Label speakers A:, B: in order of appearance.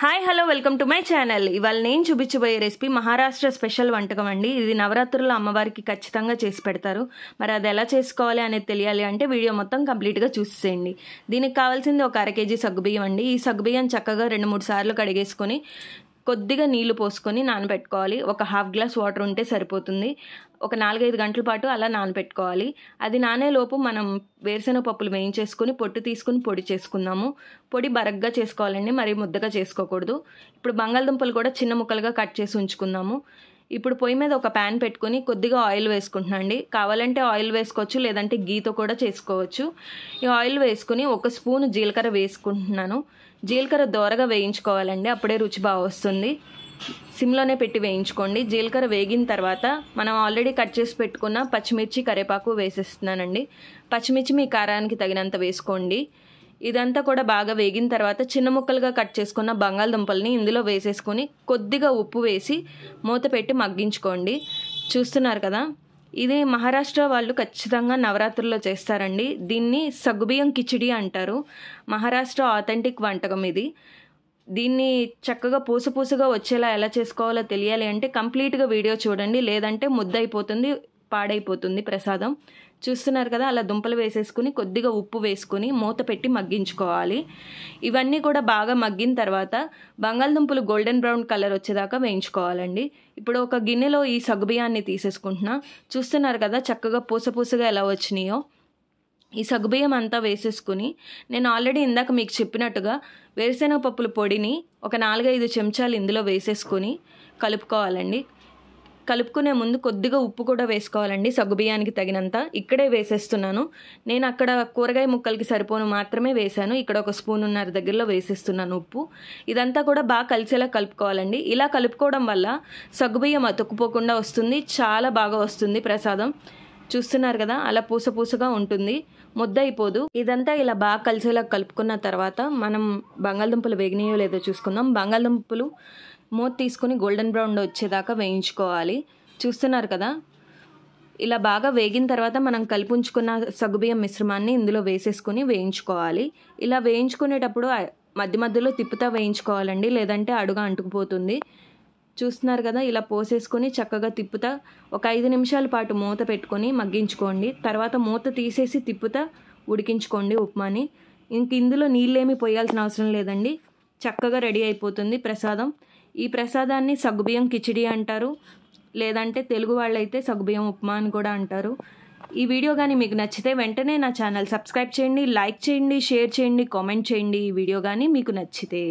A: hi hello welcome to my channel ఇవాళ నేను చూపించబోయే రెసిపీ మహారాష్ట్ర స్పెషల్ వంటకం అండి ఇది నవరాత్రుల్లో అమ్మవారికి ఖచ్చితంగా చేసి పెడతారు మరి అది ఎలా చేసుకోవాలి అనేది తెలియాలి అంటే వీడియో మొత్తం కంప్లీట్గా చూసేయండి దీనికి కావాల్సింది ఒక అర కేజీ సగ్గుబియ్యం అండి ఈ సగ్గుబియ్యం చక్కగా రెండు మూడు సార్లు కడిగేసుకొని కొద్దిగా నీళ్లు పోసుకొని నానబెట్టుకోవాలి ఒక హాఫ్ గ్లాస్ వాటర్ ఉంటే సరిపోతుంది ఒక నాలుగైదు గంటల పాటు అలా నానబెట్టుకోవాలి అది నానేలోపు మనం వేరుశెనగ పప్పులు వేయించేసుకుని పొట్టు తీసుకుని పొడి చేసుకుందాము పొడి బరగ్గా చేసుకోవాలండి మరి ముద్దగా చేసుకోకూడదు ఇప్పుడు బంగాళదుంపలు కూడా చిన్న ముక్కలుగా కట్ చేసి ఉంచుకుందాము ఇప్పుడు పొయ్యి మీద ఒక ప్యాన్ పెట్టుకుని కొద్దిగా ఆయిల్ వేసుకుంటున్నాండి కావాలంటే ఆయిల్ వేసుకోవచ్చు లేదంటే గీతో కూడా చేసుకోవచ్చు ఈ ఆయిల్ వేసుకుని ఒక స్పూన్ జీలకర్ర వేసుకుంటున్నాను జీలకర్ర దోరగా వేయించుకోవాలండి అప్పుడే రుచి బాగా వస్తుంది సిమ్లోనే పెట్టి వేయించుకోండి జీలకర్ర వేగిన తర్వాత మనం ఆల్రెడీ కట్ చేసి పెట్టుకున్న పచ్చిమిర్చి కరివేపాకు వేసేస్తున్నానండి పచ్చిమిర్చి మీ కారానికి తగినంత వేసుకోండి ఇదంతా కూడా బాగా వేగిన తర్వాత చిన్న ముక్కలుగా కట్ చేసుకున్న బంగాళదుంపల్ని ఇందులో వేసేసుకొని కొద్దిగా ఉప్పు వేసి మూత పెట్టి మగ్గించుకోండి చూస్తున్నారు కదా ఇది మహారాష్ట్ర వాళ్ళు ఖచ్చితంగా నవరాత్రుల్లో చేస్తారండి దీన్ని సగ్గుబియ్యం కిచిడి అంటారు మహారాష్ట్ర ఆథెంటిక్ వంటకం ఇది దీన్ని చక్కగా పూస పూసగా వచ్చేలా ఎలా చేసుకోవాలో తెలియాలి అంటే కంప్లీట్గా వీడియో చూడండి లేదంటే ముద్దైపోతుంది అయిపోతుంది పాడైపోతుంది ప్రసాదం చూస్తున్నారు కదా అలా దుంపలు వేసేసుకుని కొద్దిగా ఉప్పు వేసుకుని మూత పెట్టి మగ్గించుకోవాలి ఇవన్నీ కూడా బాగా మగ్గిన తర్వాత బంగాళదుంపలు గోల్డెన్ బ్రౌన్ కలర్ వచ్చేదాకా వేయించుకోవాలండి ఇప్పుడు ఒక గిన్నెలో ఈ సగ్గుబియ్యాన్ని తీసేసుకుంటున్నా చూస్తున్నారు కదా చక్కగా పూస పూసగా ఎలా వచ్చినాయో ఈ సగ్గుబియ్యం అంతా వేసేసుకుని నేను ఆల్రెడీ ఇందాక మీకు చెప్పినట్టుగా వేరుశెనగ పప్పుల పొడిని ఒక నాలుగైదు చెంచాలు ఇందులో వేసేసుకొని కలుపుకోవాలండి కలుపుకునే ముందు కొద్దిగా ఉప్పు కూడా వేసుకోవాలండి సగ్గుబియ్యానికి తగినంత ఇక్కడే వేసేస్తున్నాను నేను అక్కడ కూరగాయ ముక్కలకి సరిపోను మాత్రమే వేశాను ఇక్కడ ఒక స్పూన్ ఉన్నారు దగ్గరలో వేసేస్తున్నాను ఉప్పు ఇదంతా కూడా బాగా కలిసేలా కలుపుకోవాలండి ఇలా కలుపుకోవడం వల్ల సగ్గుబియ్యం అతుక్కుపోకుండా వస్తుంది చాలా బాగా వస్తుంది ప్రసాదం చూస్తున్నారు కదా అలా పూస పూసగా ఉంటుంది ముద్ద అయిపోదు ఇదంతా ఇలా బాగా కలిసేలా కలుపుకున్న తర్వాత మనం బంగాళదుంపలు వేగినాయో లేదో చూసుకుందాం బంగాళదుంపలు మూత తీసుకుని గోల్డెన్ బ్రౌన్ వచ్చేదాకా వేయించుకోవాలి చూస్తున్నారు కదా ఇలా బాగా వేగిన తర్వాత మనం కలిపి ఉంచుకున్న సగ్గుబియ్యం మిశ్రమాన్ని ఇందులో వేసేసుకుని వేయించుకోవాలి ఇలా వేయించుకునేటప్పుడు మధ్య మధ్యలో తిప్పుతా వేయించుకోవాలండి లేదంటే అడుగు అంటుకుపోతుంది చూస్తున్నారు కదా ఇలా పోసేసుకొని చక్కగా తిప్పుతా ఒక ఐదు నిమిషాల పాటు మూత పెట్టుకొని మగ్గించుకోండి తర్వాత మూత తీసేసి తిప్పుతా ఉడికించుకోండి ఉప్మాని ఇంక ఇందులో నీళ్ళేమీ పోయాల్సిన అవసరం లేదండి చక్కగా రెడీ అయిపోతుంది ప్రసాదం ఈ ప్రసాదాన్ని సగ్గుబియ్యం కిచిడి అంటారు లేదంటే తెలుగు వాళ్ళైతే సగ్గుబియ్యం ఉప్మా అని కూడా అంటారు ఈ వీడియో కానీ మీకు నచ్చితే వెంటనే నా ఛానల్ సబ్స్క్రైబ్ చేయండి లైక్ చేయండి షేర్ చేయండి కామెంట్ చేయండి ఈ వీడియో కానీ మీకు నచ్చితే